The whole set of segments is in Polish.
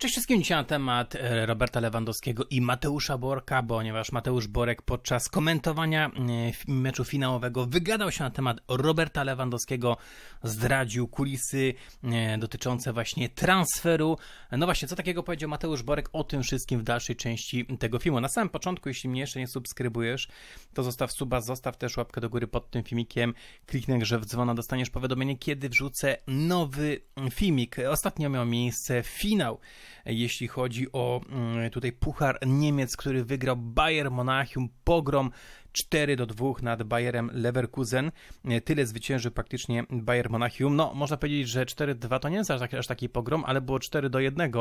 Cześć wszystkim dzisiaj na temat e, Roberta Lewandowskiego i Mateusza Borka, ponieważ Mateusz Borek podczas komentowania e, meczu finałowego wygadał się na temat Roberta Lewandowskiego, zdradził kulisy e, dotyczące właśnie transferu. No właśnie, co takiego powiedział Mateusz Borek o tym wszystkim w dalszej części tego filmu. Na samym początku, jeśli mnie jeszcze nie subskrybujesz, to zostaw suba, zostaw też łapkę do góry pod tym filmikiem, kliknij że w dzwona, dostaniesz powiadomienie, kiedy wrzucę nowy filmik. Ostatnio miał miejsce finał jeśli chodzi o mm, tutaj Puchar Niemiec, który wygrał Bayern Monachium, pogrom 4 do 2 nad Bayerem Leverkusen. E, tyle zwycięży praktycznie Bayern Monachium. No, można powiedzieć, że 4-2 to nie jest aż, aż taki pogrom, ale było 4 do 1.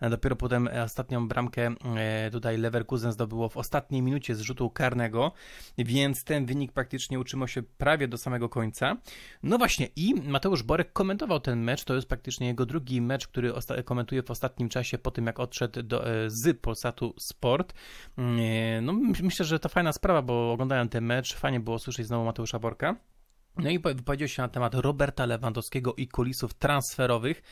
E, dopiero potem ostatnią bramkę e, tutaj Leverkusen zdobyło w ostatniej minucie z rzutu karnego, więc ten wynik praktycznie utrzymał się prawie do samego końca. No właśnie, i Mateusz Borek komentował ten mecz. To jest praktycznie jego drugi mecz, który komentuje w ostatnim czasie po tym, jak odszedł do, z Polsatu Sport. No, myślę, że to fajna sprawa, bo oglądałem ten mecz, fajnie było słyszeć znowu Mateusza Borka. No i wypowiedział się na temat Roberta Lewandowskiego i kulisów transferowych,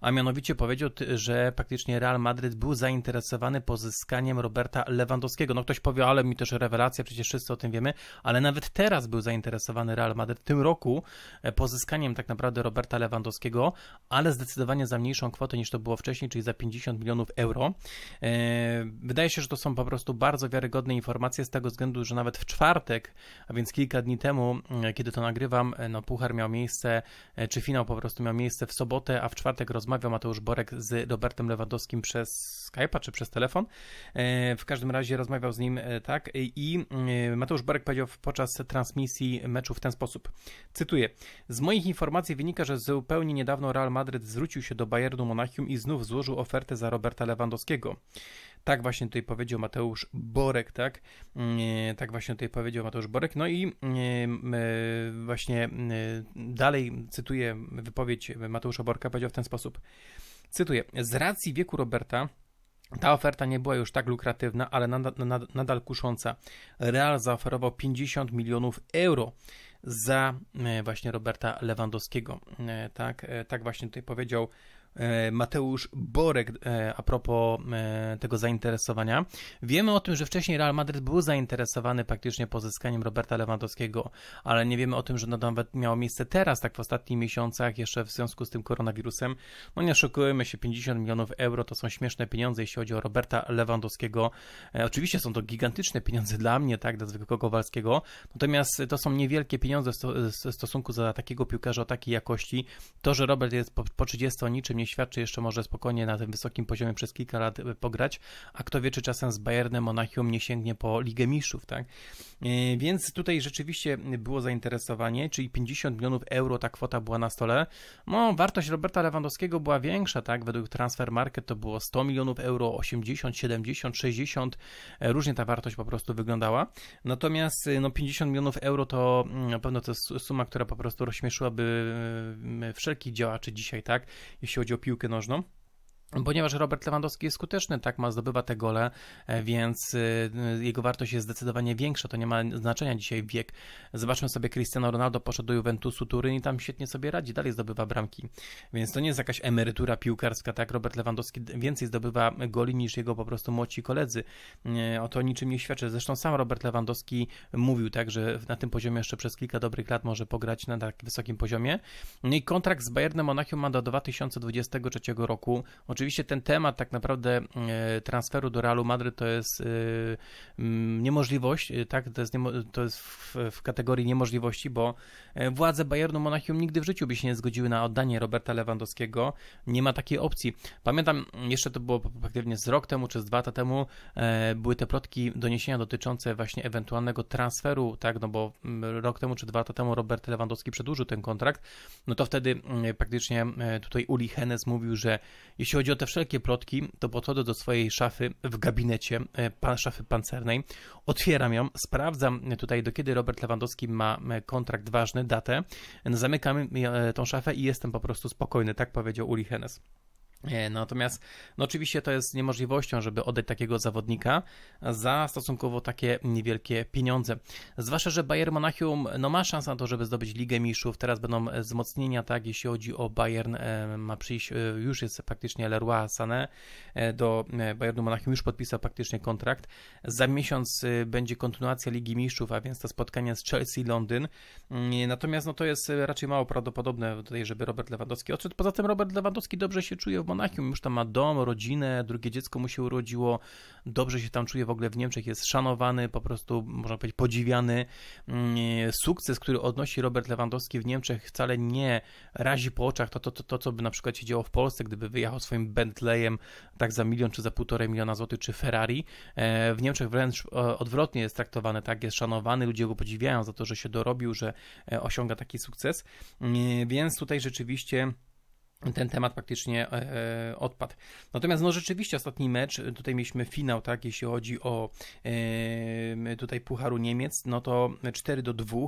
a mianowicie powiedział, że praktycznie Real Madryt był zainteresowany pozyskaniem Roberta Lewandowskiego. No ktoś powie, ale mi też rewelacja, przecież wszyscy o tym wiemy, ale nawet teraz był zainteresowany Real Madryt w tym roku e, pozyskaniem tak naprawdę Roberta Lewandowskiego, ale zdecydowanie za mniejszą kwotę niż to było wcześniej, czyli za 50 milionów euro. E, wydaje się, że to są po prostu bardzo wiarygodne informacje z tego względu, że nawet w czwartek, a więc kilka dni temu, e, kiedy to nagrywamy, nagrywam, e, no puchar miał miejsce, e, czy finał po prostu miał miejsce w sobotę, a w czwartek rozmawiał Mateusz Borek z Robertem Lewandowskim przez Skype'a czy przez telefon. E, w każdym razie rozmawiał z nim tak i Mateusz Borek powiedział podczas transmisji meczu w ten sposób. Cytuję: Z moich informacji wynika, że zupełnie niedawno Real Madryt zwrócił się do Bayernu Monachium i znów złożył ofertę za Roberta Lewandowskiego. Tak właśnie tutaj powiedział Mateusz Borek, tak? Mm, e, tak właśnie tutaj powiedział Mateusz Borek. No i mm, e, e, właśnie mm, dalej cytuję wypowiedź Mateusza Borka, powiedział w ten sposób. Cytuję: Z racji wieku Roberta. Ta oferta nie była już tak lukratywna, ale nadal, nadal kusząca. Real zaoferował 50 milionów euro za właśnie Roberta Lewandowskiego. Tak, tak właśnie tutaj powiedział E, Mateusz Borek e, a propos e, tego zainteresowania. Wiemy o tym, że wcześniej Real Madrid był zainteresowany praktycznie pozyskaniem Roberta Lewandowskiego, ale nie wiemy o tym, że to nawet miało miejsce teraz, tak w ostatnich miesiącach, jeszcze w związku z tym koronawirusem. No nie oszukujmy się, 50 milionów euro to są śmieszne pieniądze, jeśli chodzi o Roberta Lewandowskiego. Oczywiście są to gigantyczne pieniądze dla mnie, tak, dla zwykłego Kowalskiego, natomiast to są niewielkie pieniądze w stosunku za takiego piłkarza o takiej jakości. To, że Robert jest po, po 30 niczym nie nie świadczy, jeszcze może spokojnie na tym wysokim poziomie przez kilka lat e, pograć, a kto wie, czy czasem z Bayernem Monachium nie sięgnie po Ligę Mistrzów, tak? E, więc tutaj rzeczywiście było zainteresowanie, czyli 50 milionów euro ta kwota była na stole. No, wartość Roberta Lewandowskiego była większa, tak? Według Transfer Market to było 100 milionów euro, 80, 70, 60, różnie ta wartość po prostu wyglądała. Natomiast e, no 50 milionów euro to mm, na pewno to jest suma, która po prostu rozśmieszyłaby wszelkich działaczy dzisiaj, tak? Jeśli chodzi o piłkę nożną? Ponieważ Robert Lewandowski jest skuteczny, tak ma, zdobywa te gole, e, więc e, jego wartość jest zdecydowanie większa, to nie ma znaczenia dzisiaj wiek. Zobaczmy sobie, Cristiano Ronaldo poszedł do Juventusu Turyn no i tam świetnie sobie radzi, dalej zdobywa bramki. Więc to nie jest jakaś emerytura piłkarska, tak? Robert Lewandowski więcej zdobywa goli niż jego po prostu młodsi koledzy. E, o to niczym nie świadczy. Zresztą sam Robert Lewandowski mówił, tak, że na tym poziomie jeszcze przez kilka dobrych lat może pograć na tak wysokim poziomie. No i kontrakt z Bayernem Monachium ma do 2023 roku Oczywiście ten temat tak naprawdę e, transferu do Realu Madryt to jest e, niemożliwość, e, tak? To jest, niemo, to jest w, w, kategorii niemożliwości, bo władze Bayernu Monachium nigdy w życiu by się nie zgodziły na oddanie Roberta Lewandowskiego. Nie ma takiej opcji. Pamiętam, jeszcze to było praktycznie z rok temu czy z dwa lata temu, były te plotki, doniesienia dotyczące właśnie ewentualnego transferu, tak? No bo rok temu czy dwa lata temu Robert Lewandowski przedłużył ten kontrakt. No to wtedy praktycznie tutaj Uli Hennes mówił, że jeśli chodzi chodzi o te wszelkie plotki, to podchodzę do swojej szafy w gabinecie, e, pan, szafy pancernej, otwieram ją, sprawdzam e, tutaj do kiedy Robert Lewandowski ma e, kontrakt ważny, datę, zamykam tą szafę i jestem po prostu spokojny, tak powiedział Uli Hennes. E, natomiast no oczywiście to jest niemożliwością, żeby oddać takiego zawodnika za stosunkowo takie niewielkie pieniądze. Zwłaszcza, że Bayern Monachium no ma szansę na to, żeby zdobyć Ligę Mistrzów. Teraz będą wzmocnienia, tak, jeśli chodzi o Bayern, e, ma przyjść, e, już jest praktycznie Leroy Sané do Bayernu Monachium, już podpisał praktycznie kontrakt. Za miesiąc będzie kontynuacja Ligi Mistrzów, a więc to spotkanie z Chelsea i Londyn. Mm, natomiast no to jest raczej mało prawdopodobne tutaj, żeby Robert Lewandowski odszedł. Poza tym Robert Lewandowski dobrze się czuje w Monachium Monachium, już tam ma dom, rodzinę, drugie dziecko mu się urodziło, dobrze się tam czuje, w ogóle w Niemczech jest szanowany, po prostu można powiedzieć podziwiany. Mm, sukces, który odnosi Robert Lewandowski w Niemczech wcale nie razi po oczach to, to, to, to co by na przykład się działo w Polsce, gdyby wyjechał swoim Bentleyem tak za milion czy za półtorej miliona złotych, czy Ferrari. E, w Niemczech wręcz e, odwrotnie jest traktowany, tak, jest szanowany, ludzie go podziwiają za to, że się dorobił, że e, osiąga taki sukces. Mm, więc tutaj rzeczywiście ten temat praktycznie e, e, odpadł. Natomiast no rzeczywiście ostatni mecz, tutaj mieliśmy finał, tak, jeśli chodzi o e, tutaj Pucharu Niemiec, no to 4 do 2,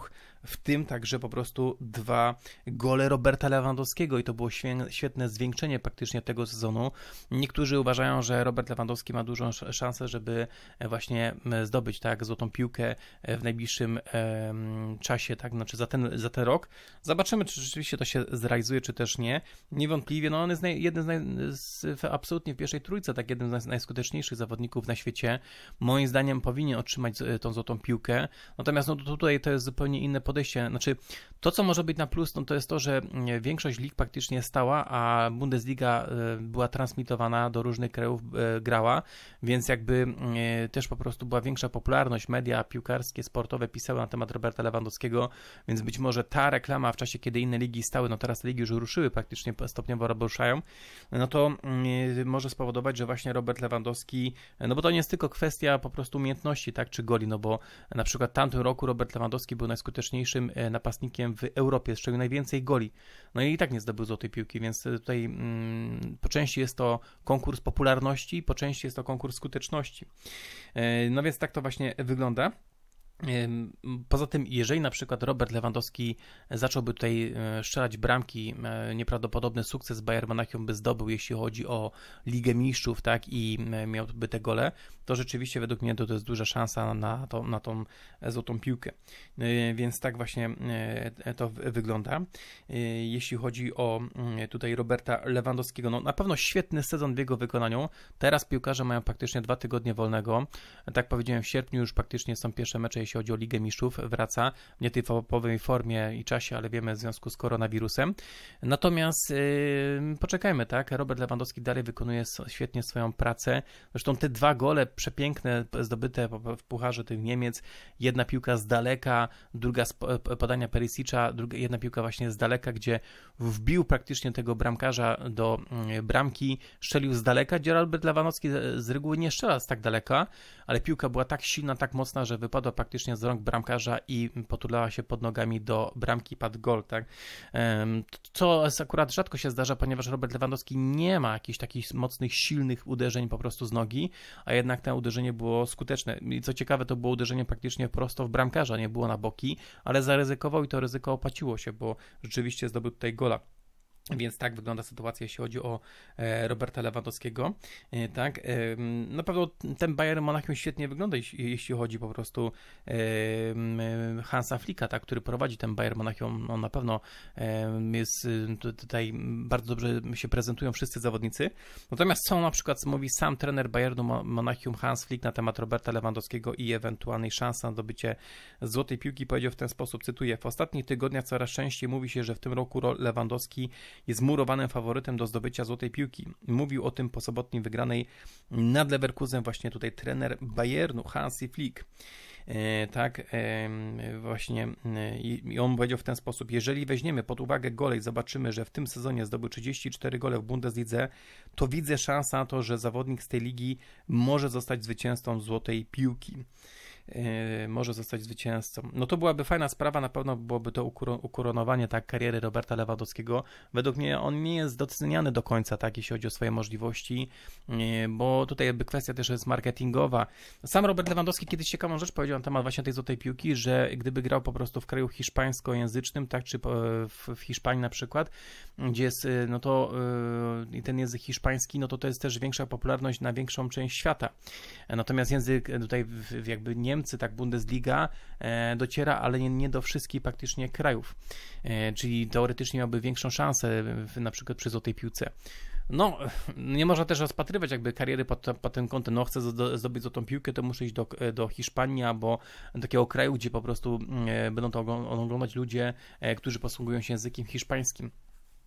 w tym także po prostu dwa gole Roberta Lewandowskiego i to było świetne zwiększenie praktycznie tego sezonu. Niektórzy uważają, że Robert Lewandowski ma dużą szansę, żeby właśnie zdobyć, tak, złotą piłkę e, w najbliższym e, czasie, tak, znaczy za ten, za ten rok. Zobaczymy, czy rzeczywiście to się zrealizuje, czy też nie niewątpliwie, no on jest naj, jeden z, naj, z, absolutnie w pierwszej trójce, tak jeden z najskuteczniejszych zawodników na świecie. Moim zdaniem powinien otrzymać tą złotą piłkę. Natomiast no tutaj to jest zupełnie inne podejście. Znaczy, to co może być na plus, no to jest to, że mm, większość lig praktycznie stała, a Bundesliga y, była transmitowana do różnych krajów, y, grała, więc jakby y, też po prostu była większa popularność. Media piłkarskie, sportowe pisały na temat Roberta Lewandowskiego, więc być może ta reklama w czasie, kiedy inne ligi stały, no teraz te ligi już ruszyły praktycznie stopniowo ruszają, no to mm, może spowodować, że właśnie Robert Lewandowski, no bo to nie jest tylko kwestia po prostu umiejętności, tak, czy goli, no bo na przykład w tamtym roku Robert Lewandowski był najskuteczniejszym e, napastnikiem w Europie, z czego najwięcej goli, no i tak nie zdobył złotej piłki, więc e, tutaj mm, po części jest to konkurs popularności, po części jest to konkurs skuteczności. E, no więc tak to właśnie wygląda. Poza tym, jeżeli na przykład Robert Lewandowski zacząłby tutaj e, strzelać bramki, e, nieprawdopodobny sukces Bayern Monachium by zdobył, jeśli chodzi o Ligę Mistrzów, tak, i e, miałby te gole, to rzeczywiście według mnie to, jest duża szansa na, to, na tą złotą piłkę. Więc tak właśnie to wygląda. Jeśli chodzi o mm, tutaj Roberta Lewandowskiego, no na pewno świetny sezon w jego wykonaniu. Teraz piłkarze mają praktycznie dwa tygodnie wolnego. Tak powiedziałem, w sierpniu już praktycznie są pierwsze mecze jeśli chodzi o Ligę Mistrzów, wraca w nietypowej formie i czasie, ale wiemy w związku z koronawirusem. Natomiast yy, poczekajmy, tak? Robert Lewandowski dalej wykonuje świetnie swoją pracę. Zresztą te dwa gole przepiękne, zdobyte w Pucharze tych Niemiec. Jedna piłka z daleka, druga z podania Perisicza, druga, jedna piłka właśnie z daleka, gdzie wbił praktycznie tego bramkarza do y, bramki, strzelił z daleka, gdzie Robert Lewandowski z reguły nie strzela z tak daleka, ale piłka była tak silna, tak mocna, że wypadła praktycznie praktycznie z rąk bramkarza i potulała się pod nogami do bramki pad gol, tak? Co akurat rzadko się zdarza, ponieważ Robert Lewandowski nie ma jakichś takich mocnych, silnych uderzeń po prostu z nogi, a jednak to uderzenie było skuteczne. I co ciekawe, to było uderzenie praktycznie prosto w bramkarza, nie było na boki, ale zaryzykował i to ryzyko opłaciło się, bo rzeczywiście zdobył tutaj gola. Więc tak wygląda sytuacja, jeśli chodzi o e, Roberta Lewandowskiego. E, tak, e, na pewno ten Bayern Monachium świetnie wygląda, jeśli chodzi po prostu Hansa Flicka, tak, który prowadzi ten Bayern Monachium. On no, na pewno jest y, tutaj bardzo dobrze się prezentują wszyscy zawodnicy. Natomiast co na przykład mówi sam trener Bayernu Monachium Hans Flick na temat Roberta Lewandowskiego i ewentualnej szansy na dobycie złotej piłki, powiedział w ten sposób, cytuję: W ostatnich tygodniach coraz częściej mówi się, że w tym roku Lewandowski jest murowanym faworytem do zdobycia złotej piłki. Mówił o tym po sobotniej wygranej nad Leverkusen właśnie tutaj trener Bayernu Hansi Flick. E, tak, właśnie e, i on powiedział w ten sposób: Jeżeli weźmiemy pod uwagę gole i zobaczymy, że w tym sezonie zdobył 34 gole w Bundeslidze, to widzę szansę na to, że zawodnik z tej ligi może zostać zwycięzcą złotej piłki. E, może zostać zwycięzcą. No to byłaby fajna sprawa, na pewno byłoby to ukoronowanie tak kariery Roberta Lewandowskiego. Według mnie on nie jest doceniany do końca, tak, jeśli chodzi o swoje możliwości, e, bo tutaj jakby kwestia też jest marketingowa. Sam Robert Lewandowski kiedyś ciekawą rzecz powiedział na temat właśnie tej złotej piłki, że gdyby grał po prostu w kraju hiszpańskojęzycznym, tak, czy w Hiszpanii na przykład, gdzie jest, e, no to i ten język hiszpański, no to to jest też większa popularność na większą część świata. Natomiast język tutaj jakby nie Niemcy, tak Bundesliga e, dociera, ale nie, nie do wszystkich praktycznie krajów, e, czyli teoretycznie miałby większą szansę w, na przykład przy złotej piłce. No, nie można też rozpatrywać jakby kariery pod, pod tym kątem, no chcę zdobyć złotą piłkę, to muszę iść do, do Hiszpanii albo do takiego kraju, gdzie po prostu mm, e, będą to oglądać ludzie, którzy posługują się językiem hiszpańskim.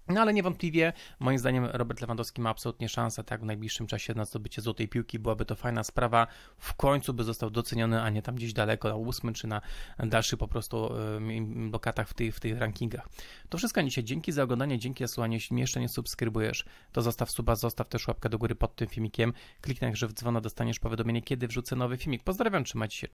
No ale niewątpliwie, moim zdaniem, Robert Lewandowski ma absolutnie szansę tak w najbliższym czasie na zdobycie złotej piłki. Byłaby to fajna sprawa. W końcu by został doceniony, a nie tam gdzieś daleko, na ósmym czy na dalszych po prostu y, lokatach w tych, w tych rankingach. To wszystko dzisiaj. Dzięki za oglądanie, dzięki za słuchanie. Jeśli jeszcze nie subskrybujesz, to zostaw suba, zostaw też łapkę do góry pod tym filmikiem. Kliknij także w dzwona, dostaniesz powiadomienie, kiedy wrzucę nowy filmik. Pozdrawiam, trzymajcie się.